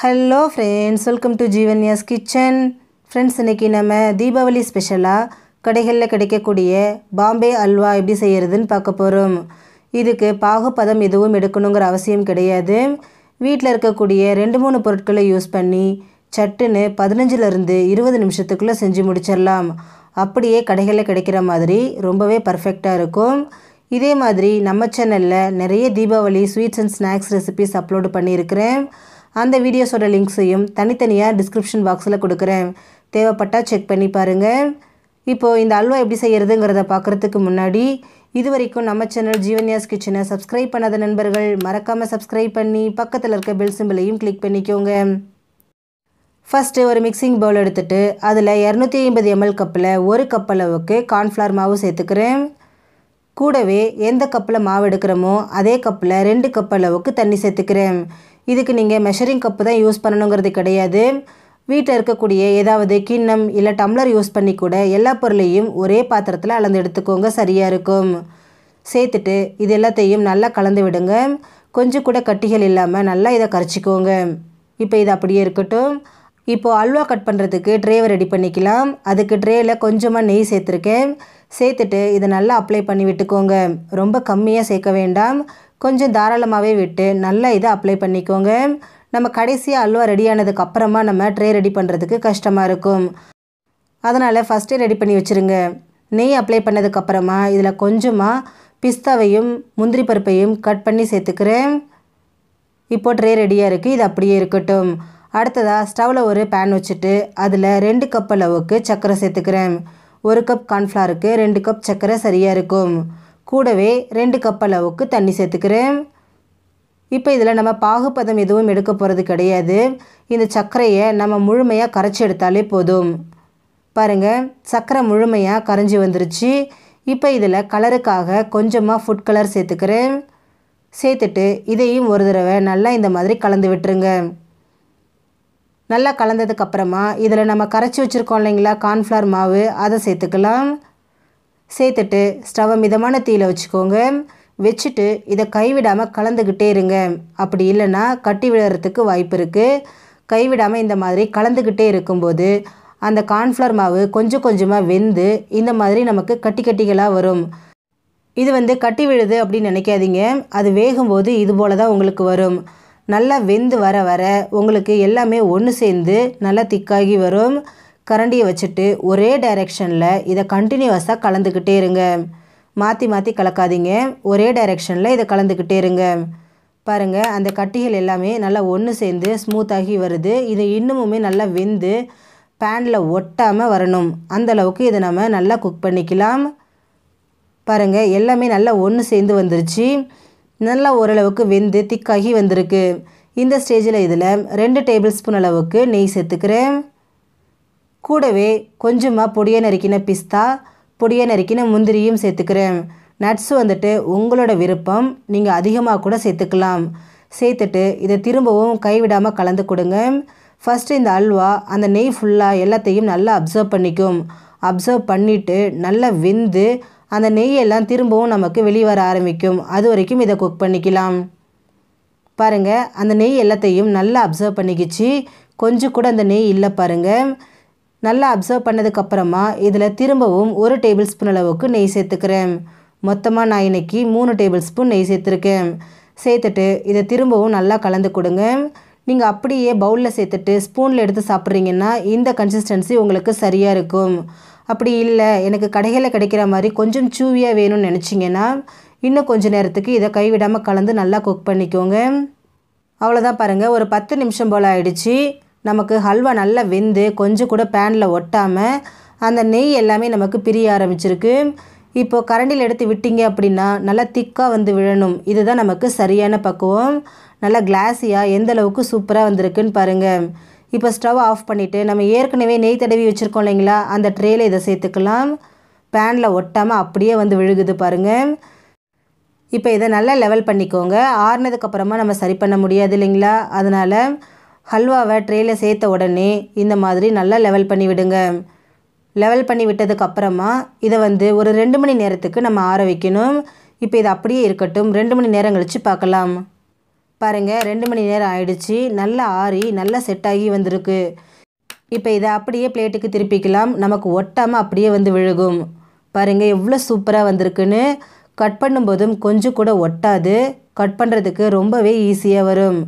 hello friends welcome to Jeevanyas kitchen friends இன்றைக்கி நம்ம தீபாவளி ஸ்பெஷலாக கடைகளில் கிடைக்கக்கூடிய பாம்பே அல்வா எப்படி செய்கிறதுன்னு பார்க்க போகிறோம் இதுக்கு பாகுப்பதம் எதுவும் எடுக்கணுங்கிற அவசியம் கிடையாது வீட்டில் இருக்கக்கூடிய ரெண்டு மூணு பொருட்களை யூஸ் பண்ணி சட்டுன்னு பதினஞ்சுலேருந்து இருபது நிமிஷத்துக்குள்ளே செஞ்சு முடிச்சிடலாம் அப்படியே கடைகளில் கிடைக்கிற மாதிரி ரொம்பவே பர்ஃபெக்டாக இருக்கும் இதே மாதிரி நம்ம சேனலில் நிறைய Deepavali sweets and snacks recipes upload பண்ணியிருக்கிறேன் அந்த வீடியோஸோட லிங்க்ஸையும் தனித்தனியாக டிஸ்கிரிப்ஷன் பாக்ஸில் கொடுக்குறேன் தேவைப்பட்டால் செக் பண்ணி பாருங்கள் இப்போது இந்த அல்வா எப்படி செய்கிறதுங்கிறத பார்க்குறதுக்கு முன்னாடி இது வரைக்கும் நம்ம சேனல் ஜீவன்யாஸ் கிச்சனை சப்ஸ்கிரைப் பண்ணாத நண்பர்கள் மறக்காமல் சப்ஸ்கிரைப் பண்ணி பக்கத்தில் இருக்க பெல் சிம்பிளையும் கிளிக் பண்ணிக்கோங்க ஃபஸ்ட்டு ஒரு மிக்சிங் பவுல் எடுத்துகிட்டு அதில் இரநூத்தி ஐம்பது எம்எல் கப்பில் ஒரு கப் அளவுக்கு கார்ன்ஃப்ளவர் மாவு சேர்த்துக்கிறேன் கூடவே எந்த கப்பில் மாவு எடுக்கிறோமோ அதே கப்பில் ரெண்டு கப் அளவுக்கு தண்ணி சேர்த்துக்கிறேன் இதுக்கு நீங்கள் மெஷரிங் கப்பு தான் யூஸ் பண்ணணுங்கிறது கிடையாது வீட்டில் இருக்கக்கூடிய ஏதாவது கிண்ணம் இல்லை டம்ளர் யூஸ் பண்ணி கூட எல்லா பொருளையும் ஒரே பாத்திரத்தில் அளந்து எடுத்துக்கோங்க சரியாக இருக்கும் சேர்த்துட்டு இது எல்லாத்தையும் நல்லா கலந்து விடுங்க கொஞ்சம் கூட கட்டிகள் இல்லாமல் நல்லா இதை கரைச்சிக்கோங்க இப்போ இது அப்படியே இருக்கட்டும் இப்போது அல்வா கட் பண்ணுறதுக்கு ட்ரேவை ரெடி பண்ணிக்கலாம் அதுக்கு ட்ரேயில் கொஞ்சமாக நெய் சேர்த்துருக்கேன் சேர்த்துட்டு இதை நல்லா அப்ளை பண்ணி விட்டுக்கோங்க ரொம்ப கம்மியாக சேர்க்க வேண்டாம் கொஞ்சம் தாராளமாகவே விட்டு நல்லா இதை அப்ளை பண்ணிக்கோங்க நம்ம கடைசியாக அல்வா ரெடி ஆனதுக்கு அப்புறமா நம்ம ட்ரே ரெடி பண்ணுறதுக்கு கஷ்டமாக இருக்கும் அதனால் ஃபஸ்ட்டே ரெடி பண்ணி வச்சுருங்க நெய் அப்ளை பண்ணதுக்கப்புறமா இதில் கொஞ்சமாக பிஸ்தாவையும் முந்திரி பருப்பையும் கட் பண்ணி சேர்த்துக்கிறேன் இப்போது ட்ரே ரெடியாக இருக்குது இது அப்படியே இருக்கட்டும் அடுத்ததாக ஸ்டவ்வில் ஒரு பேன் வச்சுட்டு அதில் ரெண்டு கப் அளவுக்கு சர்க்கரை சேர்த்துக்கிறேன் ஒரு கப் கார்ன்ஃப்ளாருக்கு ரெண்டு கப் சர்க்கரை சரியாக இருக்கும் கூடவே ரெண்டு கப் அளவுக்கு தண்ணி சேர்த்துக்கிறேன் இப்போ இதில் நம்ம பாகுப்பதம் எதுவும் எடுக்க போகிறது கிடையாது இந்த சர்க்கரையை நம்ம முழுமையாக கரைச்சி எடுத்தாலே போதும் பாருங்கள் சர்க்கரை முழுமையாக கரைஞ்சி வந்துருச்சு இப்போ இதில் கலருக்காக கொஞ்சமாக ஃபுட் கலர் சேர்த்துக்கிறேன் சேர்த்துட்டு இதையும் ஒரு தடவை நல்லா இந்த மாதிரி கலந்து விட்டுருங்க நல்லா கலந்ததுக்கப்புறமா இதில் நம்ம கரைச்சி வச்சுருக்கோம் இல்லைங்களா கார்ன்ஃப்ளவர் மாவு அதை சேர்த்துக்கலாம் சேர்த்துட்டு ஸ்டவை மிதமான தீயில் வச்சுக்கோங்க வச்சுட்டு இதை கைவிடாமல் கலந்துக்கிட்டே இருங்க அப்படி இல்லைன்னா கட்டி விழுறதுக்கு வாய்ப்பு இருக்குது கைவிடாமல் இந்த மாதிரி கலந்துக்கிட்டே இருக்கும்போது அந்த கார்ன்ஃப்ளவர் மாவு கொஞ்சம் கொஞ்சமாக வெந்து இந்த மாதிரி நமக்கு கட்டி கட்டிகளாக வரும் இது வந்து கட்டி விழுது அப்படின்னு நினைக்காதீங்க அது வேகும்போது இது போல தான் உங்களுக்கு வரும் நல்லா வெந்து வர வர உங்களுக்கு எல்லாமே ஒன்று சேர்ந்து நல்லா திக்காகி வரும் கரண்டியை வச்சுட்டு ஒரே டைரெக்ஷனில் இதை கண்டினியூவஸாக கலந்துக்கிட்டே இருங்க மாற்றி மாற்றி கலக்காதீங்க ஒரே டைரெக்ஷனில் இதை கலந்துக்கிட்டே இருங்க பாருங்கள் அந்த கட்டிகள் எல்லாமே நல்லா ஒன்று சேர்ந்து ஸ்மூத்தாகி வருது இது இன்னமுமே நல்லா வெந்து பேனில் ஒட்டாமல் வரணும் அந்தளவுக்கு இதை நம்ம நல்லா குக் பண்ணிக்கலாம் பாருங்கள் எல்லாமே நல்லா ஒன்று சேர்ந்து வந்துருச்சு நல்லா ஓரளவுக்கு வெந்து திக்காகி வந்திருக்கு இந்த ஸ்டேஜில் இதில் ரெண்டு டேபிள் ஸ்பூன் அளவுக்கு நெய் சேர்த்துக்கிறேன் கூடவே கொஞ்சமாக பொடியை நறுக்கின பிஸ்தா பொடியை நறுக்கின முந்திரியும் சேர்த்துக்கிறேன் நட்ஸ் வந்துட்டு உங்களோட விருப்பம் நீங்கள் அதிகமாக கூட சேர்த்துக்கலாம் சேர்த்துட்டு இதை திரும்பவும் கைவிடாமல் கலந்து கொடுங்க ஃபஸ்ட்டு இந்த அல்வா அந்த நெய் ஃபுல்லாக எல்லாத்தையும் நல்லா அப்சர்வ் பண்ணிக்கும் அப்சர்வ் பண்ணிவிட்டு நல்லா வெந்து அந்த நெய்யெல்லாம் திரும்பவும் நமக்கு வெளிவர ஆரம்பிக்கும் அது வரைக்கும் இதை குக் பண்ணிக்கலாம் பாருங்கள் அந்த நெய் எல்லாத்தையும் நல்லா அப்சர்வ் பண்ணிக்கிச்சு கொஞ்சம் கூட அந்த நெய் இல்லை பாருங்கள் நல்லா அப்சர்வ் பண்ணதுக்கப்புறமா இதில் திரும்பவும் ஒரு டேபிள் ஸ்பூன் அளவுக்கு நெய் சேர்த்துக்கிறேன் மொத்தமாக நான் இன்றைக்கி மூணு டேபிள் ஸ்பூன் நெய் சேர்த்துருக்கேன் சேர்த்துட்டு இதை திரும்பவும் நல்லா கலந்து கொடுங்க நீங்கள் அப்படியே பவுலில் சேர்த்துட்டு ஸ்பூனில் எடுத்து சாப்பிட்றீங்கன்னா இந்த கன்சிஸ்டன்சி உங்களுக்கு சரியாக இருக்கும் அப்படி இல்லை எனக்கு கடைகளில் கிடைக்கிற மாதிரி கொஞ்சம் சூவியாக வேணும்னு நினச்சிங்கன்னா இன்னும் கொஞ்சம் நேரத்துக்கு இதை கைவிடாமல் கலந்து நல்லா குக் பண்ணிக்கோங்க அவ்வளோதான் பாருங்கள் ஒரு பத்து நிமிஷம் போல் ஆயிடுச்சு நமக்கு ஹல்வா நல்லா வெந்து கொஞ்சம் கூட பேனில் ஒட்டாமல் அந்த நெய் எல்லாமே நமக்கு பிரிய ஆரம்பிச்சிருக்கு இப்போது கரண்டியில் எடுத்து விட்டீங்க அப்படின்னா நல்லா திக்காக வந்து விழணும் இதுதான் நமக்கு சரியான பக்குவம் நல்லா கிளாஸியாக எந்த அளவுக்கு சூப்பராக வந்திருக்குன்னு பாருங்கள் இப்போ ஸ்டவ் ஆஃப் பண்ணிவிட்டு நம்ம ஏற்கனவே நெய் தடவி வச்சுருக்கோம் இல்லைங்களா அந்த ட்ரேயில் இதை சேர்த்துக்கலாம் பேனில் ஒட்டாமல் அப்படியே வந்து விழுகுது பாருங்கள் இப்போ இதை நல்லா லெவல் பண்ணிக்கோங்க ஆறுனதுக்கப்புறமா நம்ம சரி பண்ண முடியாது இல்லைங்களா அதனால் ஹல்வாவை ட்ரேயில் சேர்த்த உடனே இந்த மாதிரி நல்லா லெவல் பண்ணி விடுங்க லெவல் பண்ணி விட்டதுக்கப்புறமா இதை வந்து ஒரு ரெண்டு மணி நேரத்துக்கு நம்ம ஆற வைக்கணும் இப்போ இது அப்படியே இருக்கட்டும் ரெண்டு மணி நேரம் கழித்து பார்க்கலாம் பாருங்கள் ரெண்டு மணி நேரம் ஆயிடுச்சு நல்லா ஆறி நல்லா செட் ஆகி வந்திருக்கு இப்போ இதை அப்படியே பிளேட்டுக்கு திருப்பிக்கலாம் நமக்கு ஒட்டாமல் அப்படியே வந்து விழுகும் பாருங்கள் எவ்வளோ சூப்பராக வந்திருக்குன்னு கட் பண்ணும்போதும் கொஞ்சம் கூட ஒட்டாது கட் பண்ணுறதுக்கு ரொம்பவே ஈஸியாக வரும்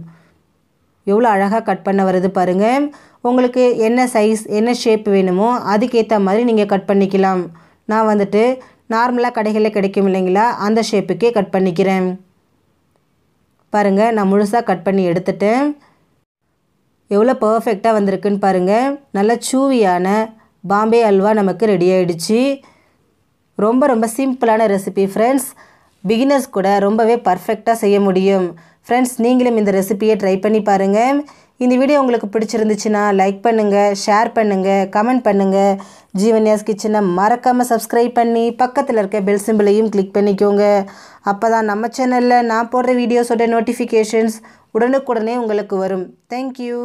எவ்வளோ அழகாக கட் பண்ண வருது பாருங்கள் உங்களுக்கு என்ன சைஸ் என்ன ஷேப் வேணுமோ அதுக்கேற்ற மாதிரி நீங்கள் கட் பண்ணிக்கலாம் நான் வந்துட்டு நார்மலாக கடைகளில் கிடைக்கும் இல்லைங்களா அந்த ஷேப்புக்கே கட் பண்ணிக்கிறேன் பாருங்கள் நான் முழுசாக கட் பண்ணி எடுத்துட்டேன் எவ்வளோ பர்ஃபெக்டாக வந்திருக்குன்னு பாருங்கள் நல்ல சூவியான பாம்பே அல்வா நமக்கு ரெடி ஆகிடுச்சு ரொம்ப ரொம்ப சிம்பிளான ரெசிபி ஃப்ரெண்ட்ஸ் பிகினர்ஸ் கூட ரொம்பவே பர்ஃபெக்டாக செய்ய முடியும் ஃப்ரெண்ட்ஸ் நீங்களும் இந்த ரெசிப்பியை ட்ரை பண்ணி பாருங்கள் இந்த வீடியோ உங்களுக்கு பிடிச்சிருந்துச்சுன்னா லைக் பண்ணுங்கள் ஷேர் பண்ணுங்கள் கமெண்ட் பண்ணுங்கள் ஜீவன்யாஸ் கிச்சனை மறக்காமல் சப்ஸ்கிரைப் பண்ணி பக்கத்தில் இருக்க பெல் சிம்பிளையும் கிளிக் பண்ணிக்கோங்க அப்போ தான் நம்ம சேனலில் நான் போடுற வீடியோஸோட நோட்டிஃபிகேஷன்ஸ் உடனுக்குடனே உங்களுக்கு வரும் தேங்க்யூ